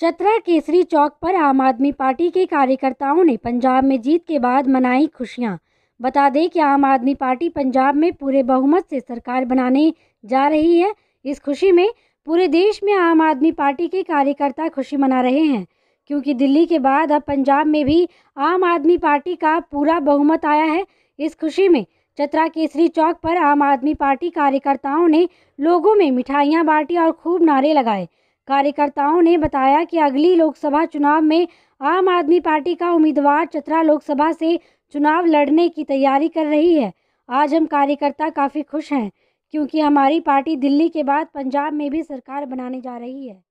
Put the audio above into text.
चतरा केसरी चौक पर आम आदमी पार्टी के कार्यकर्ताओं ने पंजाब में जीत के बाद मनाई खुशियां बता दें कि आम आदमी पार्टी पंजाब में पूरे बहुमत से सरकार बनाने जा रही है इस खुशी में पूरे देश में आम आदमी पार्टी के कार्यकर्ता खुशी मना रहे हैं क्योंकि दिल्ली के बाद अब पंजाब में भी आम आदमी पार्टी का पूरा बहुमत आया है इस खुशी में चतरा केसरी चौक पर आम आदमी पार्टी कार्यकर्ताओं ने लोगों में मिठाइयाँ बांटी और खूब नारे लगाए कार्यकर्ताओं ने बताया कि अगली लोकसभा चुनाव में आम आदमी पार्टी का उम्मीदवार चतरा लोकसभा से चुनाव लड़ने की तैयारी कर रही है आज हम कार्यकर्ता काफ़ी खुश हैं क्योंकि हमारी पार्टी दिल्ली के बाद पंजाब में भी सरकार बनाने जा रही है